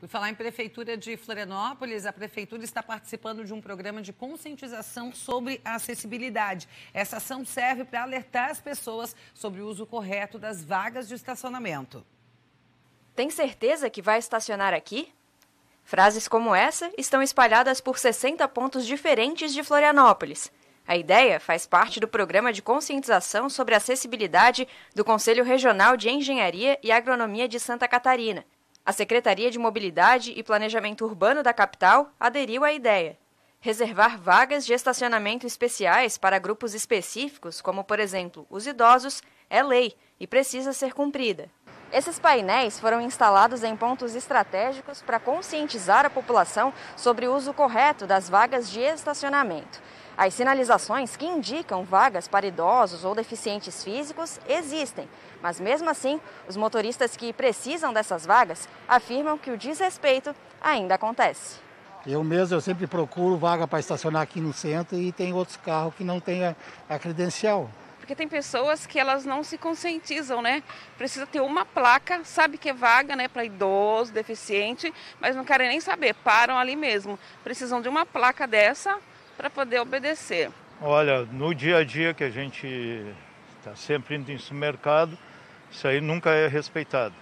Por falar em Prefeitura de Florianópolis, a Prefeitura está participando de um programa de conscientização sobre acessibilidade. Essa ação serve para alertar as pessoas sobre o uso correto das vagas de estacionamento. Tem certeza que vai estacionar aqui? Frases como essa estão espalhadas por 60 pontos diferentes de Florianópolis. A ideia faz parte do programa de conscientização sobre acessibilidade do Conselho Regional de Engenharia e Agronomia de Santa Catarina. A Secretaria de Mobilidade e Planejamento Urbano da capital aderiu à ideia. Reservar vagas de estacionamento especiais para grupos específicos, como por exemplo os idosos, é lei e precisa ser cumprida. Esses painéis foram instalados em pontos estratégicos para conscientizar a população sobre o uso correto das vagas de estacionamento. As sinalizações que indicam vagas para idosos ou deficientes físicos existem, mas mesmo assim, os motoristas que precisam dessas vagas afirmam que o desrespeito ainda acontece. Eu mesmo eu sempre procuro vaga para estacionar aqui no centro e tem outros carros que não têm a, a credencial porque tem pessoas que elas não se conscientizam, né? Precisa ter uma placa, sabe que é vaga, né, para idoso, deficiente, mas não querem nem saber, param ali mesmo. Precisam de uma placa dessa para poder obedecer. Olha, no dia a dia que a gente está sempre indo em supermercado, isso aí nunca é respeitado.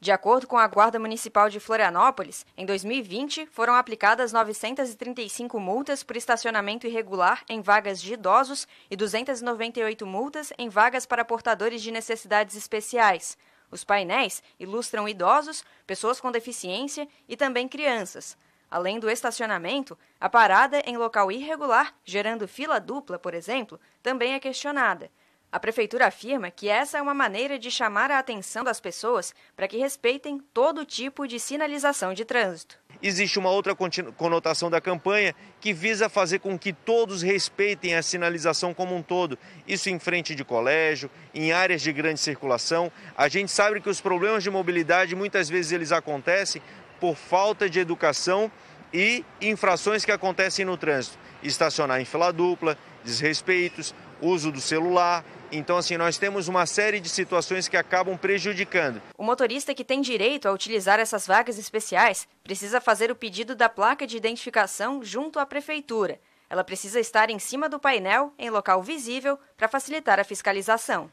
De acordo com a Guarda Municipal de Florianópolis, em 2020 foram aplicadas 935 multas por estacionamento irregular em vagas de idosos e 298 multas em vagas para portadores de necessidades especiais. Os painéis ilustram idosos, pessoas com deficiência e também crianças. Além do estacionamento, a parada em local irregular, gerando fila dupla, por exemplo, também é questionada. A prefeitura afirma que essa é uma maneira de chamar a atenção das pessoas para que respeitem todo tipo de sinalização de trânsito. Existe uma outra conotação da campanha que visa fazer com que todos respeitem a sinalização como um todo. Isso em frente de colégio, em áreas de grande circulação. A gente sabe que os problemas de mobilidade muitas vezes eles acontecem por falta de educação e infrações que acontecem no trânsito. Estacionar em fila dupla, desrespeitos, uso do celular. Então, assim, nós temos uma série de situações que acabam prejudicando. O motorista que tem direito a utilizar essas vagas especiais precisa fazer o pedido da placa de identificação junto à prefeitura. Ela precisa estar em cima do painel, em local visível, para facilitar a fiscalização.